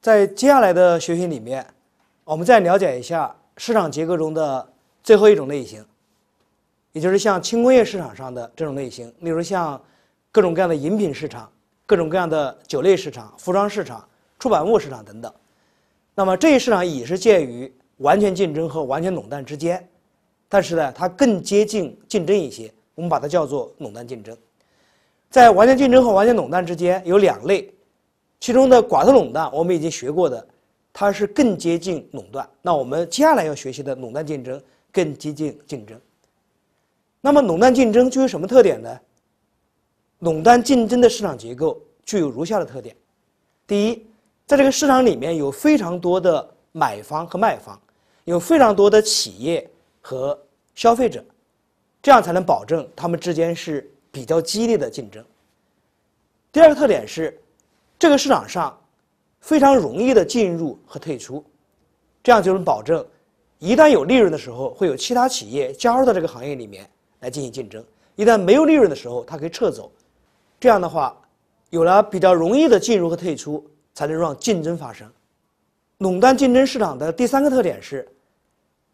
在接下来的学习里面，我们再了解一下市场结构中的最后一种类型，也就是像轻工业市场上的这种类型，例如像各种各样的饮品市场、各种各样的酒类市场、服装市场。出版物市场等等，那么这一市场也是介于完全竞争和完全垄断之间，但是呢，它更接近竞争一些，我们把它叫做垄断竞争。在完全竞争和完全垄断之间有两类，其中的寡头垄断我们已经学过的，它是更接近垄断。那我们接下来要学习的垄断竞争更接近竞争。那么垄断竞争具有什么特点呢？垄断竞争的市场结构具有如下的特点：第一。在这个市场里面有非常多的买方和卖方，有非常多的企业和消费者，这样才能保证他们之间是比较激烈的竞争。第二个特点是，这个市场上非常容易的进入和退出，这样就能保证，一旦有利润的时候，会有其他企业加入到这个行业里面来进行竞争；一旦没有利润的时候，它可以撤走。这样的话，有了比较容易的进入和退出。才能让竞争发生。垄断竞争市场的第三个特点是，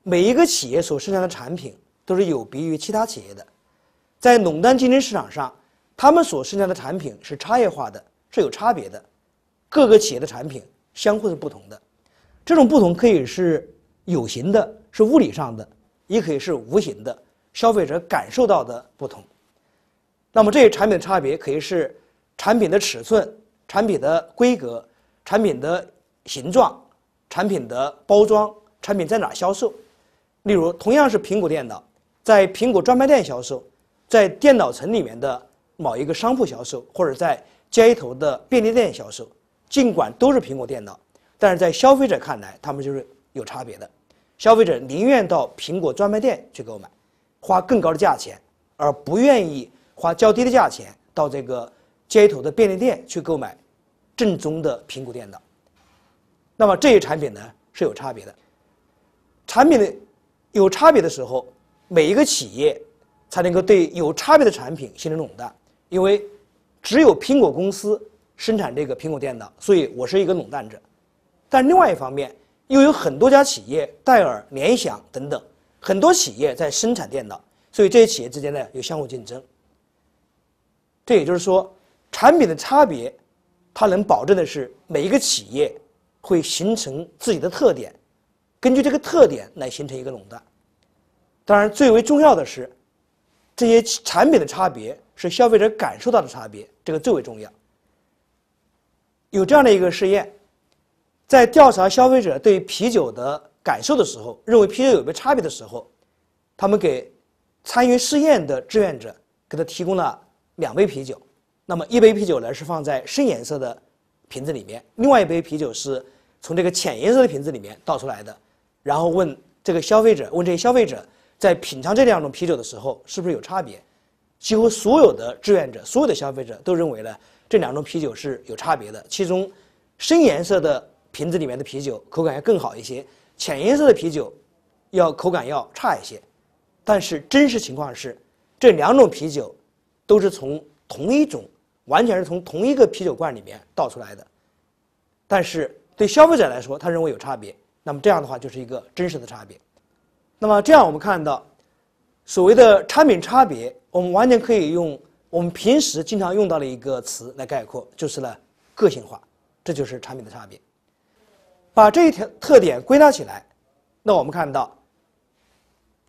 每一个企业所生产的产品都是有别于其他企业的。在垄断竞争市场上，他们所生产的产品是差异化的是有差别的，各个企业的产品相互是不同的。这种不同可以是有形的，是物理上的，也可以是无形的，消费者感受到的不同。那么这些产品的差别可以是产品的尺寸、产品的规格。产品的形状、产品的包装、产品在哪销售，例如同样是苹果电脑，在苹果专卖店销售，在电脑城里面的某一个商铺销售，或者在街头的便利店销售，尽管都是苹果电脑，但是在消费者看来，他们就是有差别的。消费者宁愿到苹果专卖店去购买，花更高的价钱，而不愿意花较低的价钱到这个街头的便利店去购买。正宗的苹果电脑，那么这些产品呢是有差别的。产品的有差别的时候，每一个企业才能够对有差别的产品形成垄断，因为只有苹果公司生产这个苹果电脑，所以我是一个垄断者。但另外一方面，又有很多家企业，戴尔、联想等等，很多企业在生产电脑，所以这些企业之间呢有相互竞争。这也就是说，产品的差别。它能保证的是每一个企业会形成自己的特点，根据这个特点来形成一个垄断。当然，最为重要的是这些产品的差别是消费者感受到的差别，这个最为重要。有这样的一个试验，在调查消费者对啤酒的感受的时候，认为啤酒有没差别的时候，他们给参与试验的志愿者给他提供了两杯啤酒。那么一杯啤酒呢是放在深颜色的瓶子里面，另外一杯啤酒是从这个浅颜色的瓶子里面倒出来的，然后问这个消费者，问这些消费者在品尝这两种啤酒的时候是不是有差别？几乎所有的志愿者、所有的消费者都认为呢这两种啤酒是有差别的，其中深颜色的瓶子里面的啤酒口感要更好一些，浅颜色的啤酒要口感要差一些。但是真实情况是，这两种啤酒都是从同一种。完全是从同一个啤酒罐里面倒出来的，但是对消费者来说，他认为有差别。那么这样的话，就是一个真实的差别。那么这样我们看到，所谓的产品差别，我们完全可以用我们平时经常用到的一个词来概括，就是呢个性化，这就是产品的差别。把这一条特点归纳起来，那我们看到，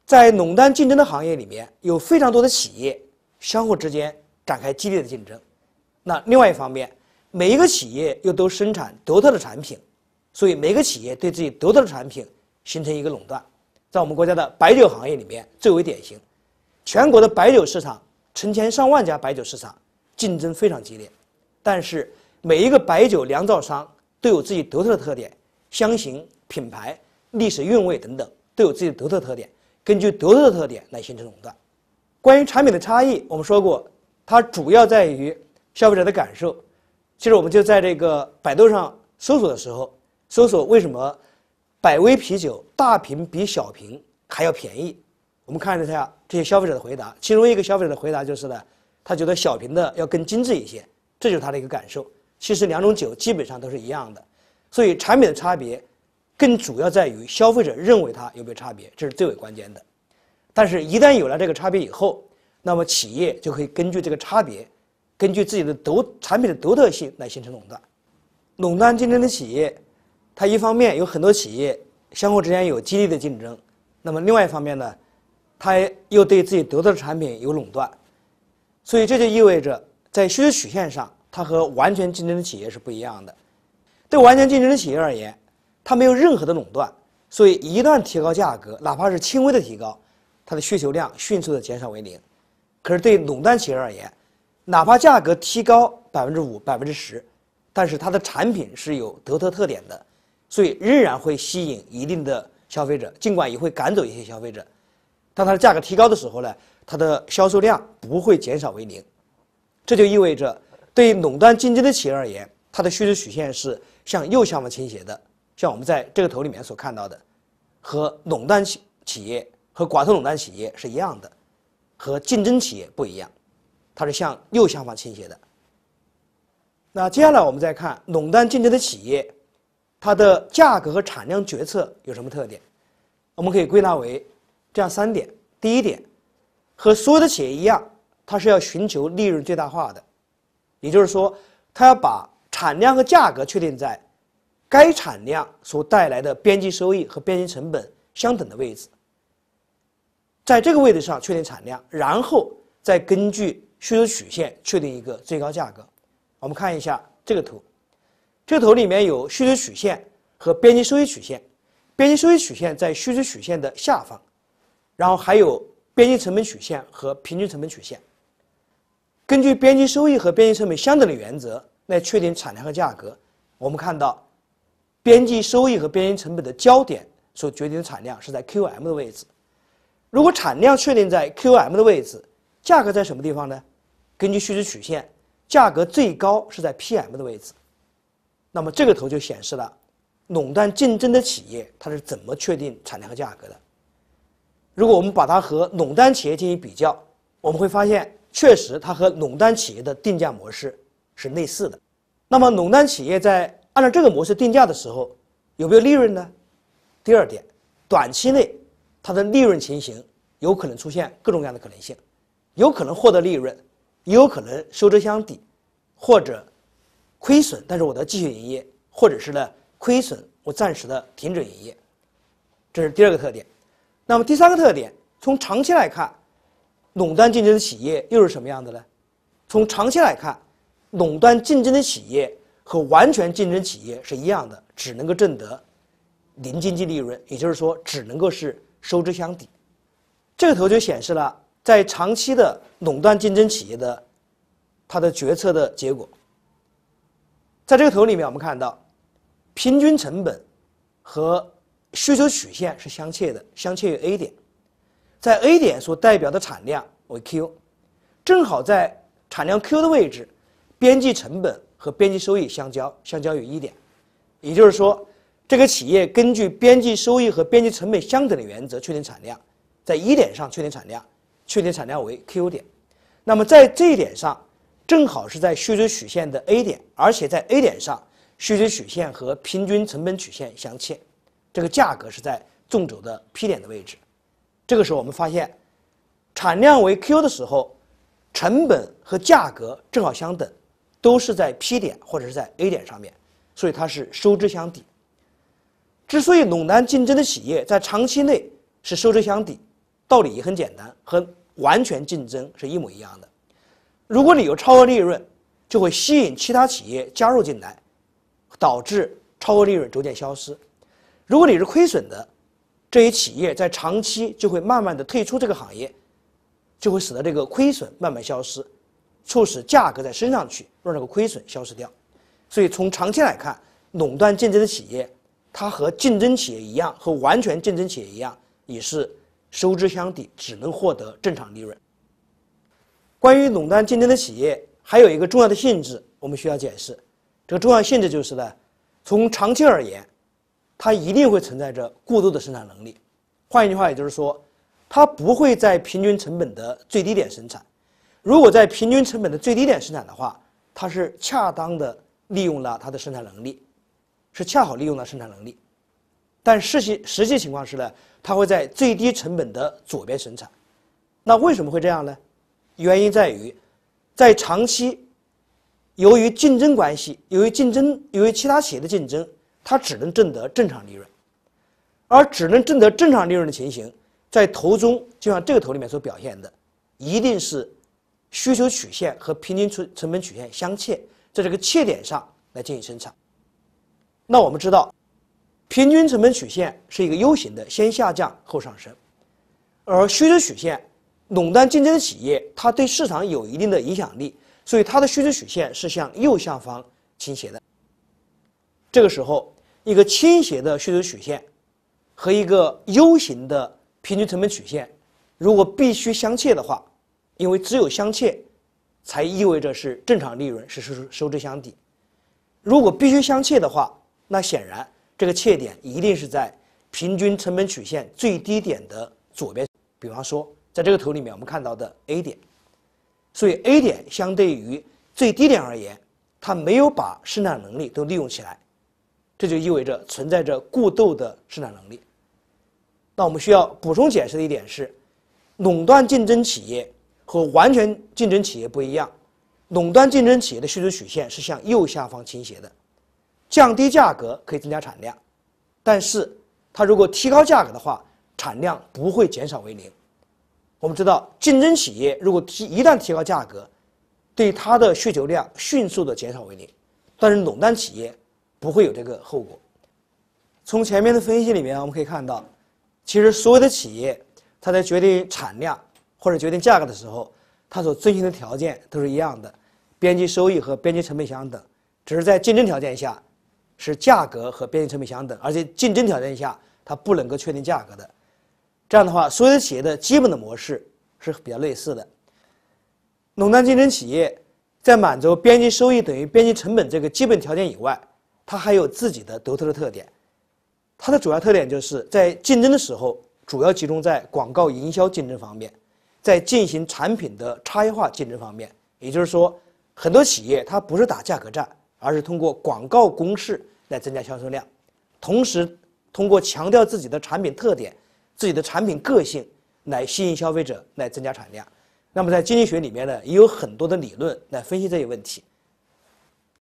在垄断竞争的行业里面，有非常多的企业相互之间展开激烈的竞争。那另外一方面，每一个企业又都生产独特的产品，所以每个企业对自己独特的产品形成一个垄断，在我们国家的白酒行业里面最为典型。全国的白酒市场成千上万家白酒市场竞争非常激烈，但是每一个白酒酿造商都有自己独特的特点、香型、品牌、历史韵味等等，都有自己的独特特点。根据独特的特点来形成垄断。关于产品的差异，我们说过，它主要在于。消费者的感受，其实我们就在这个百度上搜索的时候，搜索为什么百威啤酒大瓶比小瓶还要便宜？我们看一下这些消费者的回答，其中一个消费者的回答就是呢，他觉得小瓶的要更精致一些，这就是他的一个感受。其实两种酒基本上都是一样的，所以产品的差别更主要在于消费者认为它有没有差别，这是最为关键的。但是，一旦有了这个差别以后，那么企业就可以根据这个差别。根据自己的独产品的独特性来形成垄断。垄断竞争的企业，它一方面有很多企业相互之间有激烈的竞争，那么另外一方面呢，它又对自己独特的产品有垄断。所以这就意味着，在需求曲线上，它和完全竞争的企业是不一样的。对完全竞争的企业而言，它没有任何的垄断，所以一旦提高价格，哪怕是轻微的提高，它的需求量迅速的减少为零。可是对垄断企业而言，哪怕价格提高百分之五、百分之十，但是它的产品是有独特特点的，所以仍然会吸引一定的消费者。尽管也会赶走一些消费者，当它的价格提高的时候呢，它的销售量不会减少为零。这就意味着，对于垄断竞争的企业而言，它的需求曲线是向右下方倾斜的，像我们在这个图里面所看到的，和垄断企企业、和寡头垄断企业是一样的，和竞争企业不一样。它是向右下方倾斜的。那接下来我们再看垄断竞争的企业，它的价格和产量决策有什么特点？我们可以归纳为这样三点：第一点，和所有的企业一样，它是要寻求利润最大化的，也就是说，它要把产量和价格确定在该产量所带来的边际收益和边际成本相等的位置，在这个位置上确定产量，然后再根据。需求曲线确定一个最高价格。我们看一下这个图，这个图里面有需求曲线和边际收益曲线，边际收益曲线在需求曲线的下方，然后还有边际成本曲线和平均成本曲线。根据边际收益和边际成本相等的原则来确定产量和价格。我们看到，边际收益和边际成本的交点所决定的产量是在 Qm 的位置。如果产量确定在 Qm 的位置，价格在什么地方呢？根据需求曲线，价格最高是在 Pm 的位置，那么这个图就显示了垄断竞争的企业它是怎么确定产量和价格的。如果我们把它和垄断企业进行比较，我们会发现，确实它和垄断企业的定价模式是类似的。那么垄断企业在按照这个模式定价的时候，有没有利润呢？第二点，短期内它的利润情形有可能出现各种各样的可能性，有可能获得利润。也有可能收支相抵，或者亏损，但是我的继续营业，或者是呢亏损，我暂时的停止营业，这是第二个特点。那么第三个特点，从长期来看，垄断竞争的企业又是什么样的呢？从长期来看，垄断竞争的企业和完全竞争企业是一样的，只能够挣得零经济利润，也就是说，只能够是收支相抵。这个图就显示了。在长期的垄断竞争企业的它的决策的结果，在这个图里面，我们看到平均成本和需求曲线是相切的，相切于 A 点。在 A 点所代表的产量为 Q，正好在产量 Q 的位置，边际成本和边际收益相交，相交于 E 点。也就是说，这个企业根据边际收益和边际成本相等的原则确定产量，在 E 点上确定产量。确定产量为 Q 点，那么在这一点上，正好是在需求曲线的 A 点，而且在 A 点上，需求曲线和平均成本曲线相切。这个价格是在纵轴的 P 点的位置。这个时候我们发现，产量为 Q 的时候，成本和价格正好相等，都是在 P 点或者是在 A 点上面，所以它是收支相抵。之所以垄断竞争的企业在长期内是收支相抵，道理也很简单，和完全竞争是一模一样的。如果你有超额利润，就会吸引其他企业加入进来，导致超额利润逐渐消失。如果你是亏损的，这些企业在长期就会慢慢的退出这个行业，就会使得这个亏损慢慢消失，促使价格再升上去，让这个亏损消失掉。所以从长期来看，垄断竞争的企业，它和竞争企业一样，和完全竞争企业一样，也是。收支相抵，只能获得正常利润。关于垄断竞争的企业，还有一个重要的性质，我们需要解释。这个重要性质就是呢，从长期而言，它一定会存在着过度的生产能力。换一句话，也就是说，它不会在平均成本的最低点生产。如果在平均成本的最低点生产的话，它是恰当的利用了它的生产能力，是恰好利用了生产能力。但实际实际情况是呢，它会在最低成本的左边生产。那为什么会这样呢？原因在于，在长期，由于竞争关系，由于竞争，由于其他企业的竞争，它只能挣得正常利润。而只能挣得正常利润的情形，在图中就像这个图里面所表现的，一定是需求曲线和平均成成本曲线相切，在这个切点上来进行生产。那我们知道。平均成本曲线是一个 U 型的，先下降后上升，而需求曲线，垄断竞争企业它对市场有一定的影响力，所以它的需求曲线是向右下方倾斜的。这个时候，一个倾斜的需求曲线和一个 U 型的平均成本曲线，如果必须相切的话，因为只有相切，才意味着是正常利润，是收收支相抵。如果必须相切的话，那显然。这个切点一定是在平均成本曲线最低点的左边，比方说在这个图里面我们看到的 A 点，所以 A 点相对于最低点而言，它没有把生产能力都利用起来，这就意味着存在着过度的生产能力。那我们需要补充解释的一点是，垄断竞争企业和完全竞争企业不一样，垄断竞争企业的需求曲线是向右下方倾斜的。降低价格可以增加产量，但是它如果提高价格的话，产量不会减少为零。我们知道，竞争企业如果提一旦提高价格，对它的需求量迅速的减少为零，但是垄断企业不会有这个后果。从前面的分析里面，我们可以看到，其实所有的企业它在决定产量或者决定价格的时候，它所遵循的条件都是一样的，边际收益和边际成本相等，只是在竞争条件下。是价格和边际成本相等，而且竞争条件下它不能够确定价格的，这样的话，所有企业的基本的模式是比较类似的。垄断竞争企业在满足边际收益等于边际成本这个基本条件以外，它还有自己的独特的特点。它的主要特点就是在竞争的时候，主要集中在广告营销竞争方面，在进行产品的差异化竞争方面，也就是说，很多企业它不是打价格战。而是通过广告攻势来增加销售量，同时通过强调自己的产品特点、自己的产品个性来吸引消费者来增加产量。那么在经济学里面呢，也有很多的理论来分析这些问题。